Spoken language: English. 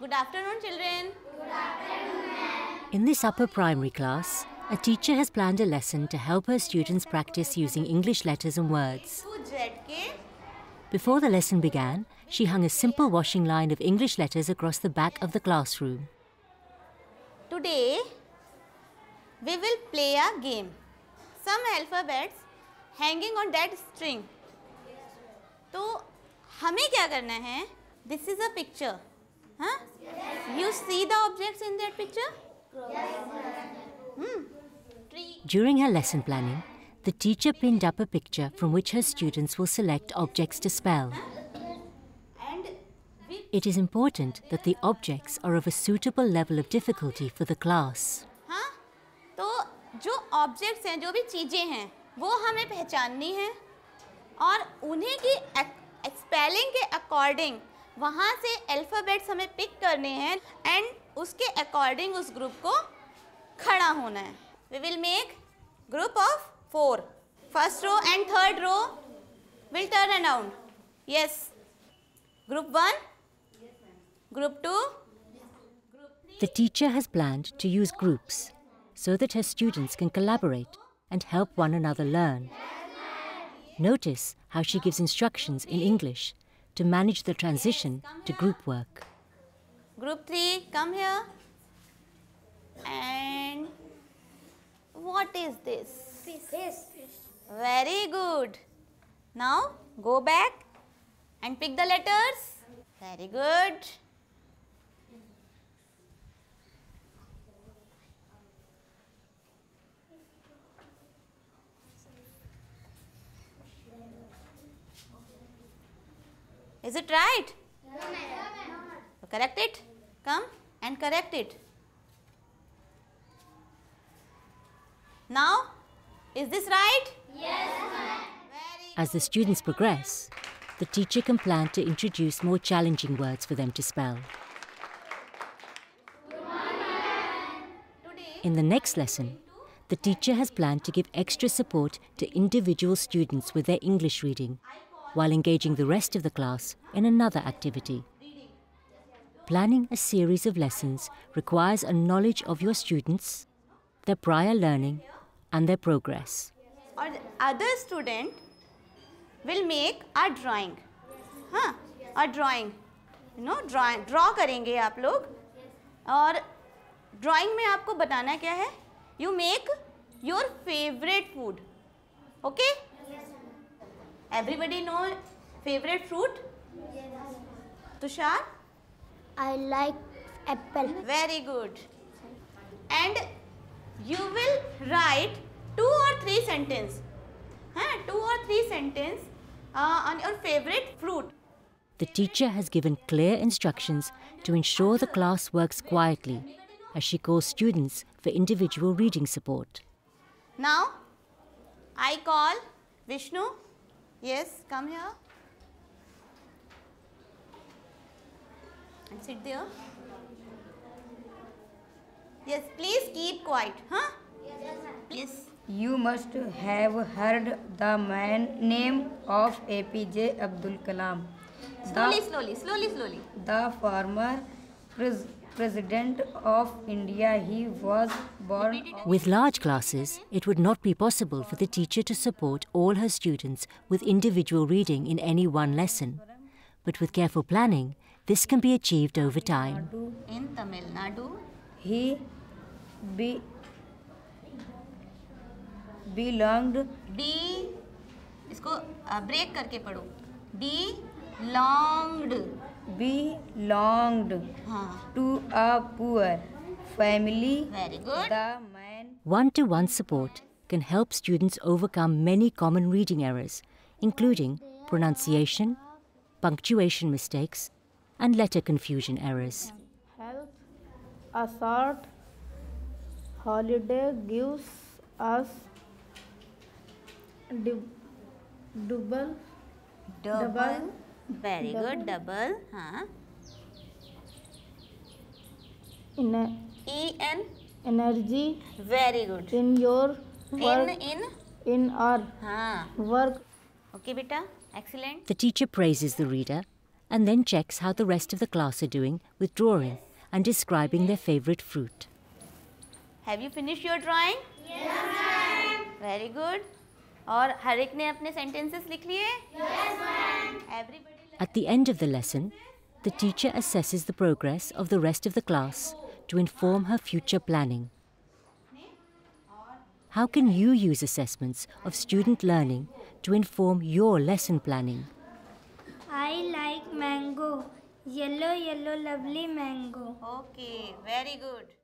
Good afternoon, children. Good afternoon, In this upper primary class, a teacher has planned a lesson to help her students practice using English letters and words. Before the lesson began, she hung a simple washing line of English letters across the back of the classroom. Today, we will play a game. Some alphabets hanging on that string. तो हमें क्या करना है This is a picture. huh yes, you see the objects in that picture yes, hmm. during her lesson planning the teacher pinned up a picture from which her students will select objects to spell it is important that the objects are of a suitable level of difficulty for the class हाँ तो जो objects हैं जो भी चीज़ें हैं वो हमें पहचाननी है और उन्हें की स्पेलिंग के अकॉर्डिंग वहाँ से अल्फ़ाबेट्स हमें पिक करने हैं एंड उसके अकॉर्डिंग उस ग्रुप को खड़ा होना है we will make group of four first row and third row will turn around yes group one group two The teacher has planned to use groups so that her students can collaborate and help one another learn. Notice how she gives instructions in English to manage the transition yes, to group work. Group 3, come here. And what is this? Fish. Fish. Very good. Now go back and pick the letters. Very good. Is it right? No, correct it. Come and correct it. Now, is this right? Yes, As the students progress, the teacher can plan to introduce more challenging words for them to spell. In the next lesson, the teacher has planned to give extra support to individual students with their English reading while engaging the rest of the class in another activity. Planning a series of lessons requires a knowledge of your students, their prior learning and their progress. Or other student will make a drawing. A drawing. Drawing you drawing. Drawing draw करेंगे आप लोग और drawing में आपको बताना क्या You make your favorite food. Okay. Everybody know favorite fruit? Yes. Tushar? I like apple. Very good. And you will write two or three sentence. Huh? Two or three sentence uh, on your favorite fruit. The teacher has given clear instructions to ensure the class works quietly as she calls students for individual reading support. Now, I call Vishnu Yes, come here. And sit there. Yes, please keep quiet. Huh? Yes, Yes. You must have heard the man name of APJ Abdul Kalam. Slowly, the, slowly, slowly, slowly. The former pres president of India. He was with large classes, it would not be possible for the teacher to support all her students with individual reading in any one lesson. But with careful planning, this can be achieved over time. In Tamil Nadu, he be belonged be uh, break karke करके Be longed be longed to a poor family. Very good. One-to-one support can help students overcome many common reading errors, including pronunciation, punctuation mistakes, and letter confusion errors. Health, assort, holiday gives us du double, double, double, very double. good, double, huh? In a E N energy very good in your work in in in our work okay beta excellent the teacher praises the reader and then checks how the rest of the class are doing with drawing and describing their favorite fruit have you finished your drawing yes ma'am very good और Harik ne apne sentences लिख yes ma'am everybody at the end of the lesson the teacher assesses the progress of the rest of the class to inform her future planning. How can you use assessments of student learning to inform your lesson planning? I like mango. Yellow, yellow, lovely mango. Okay, very good.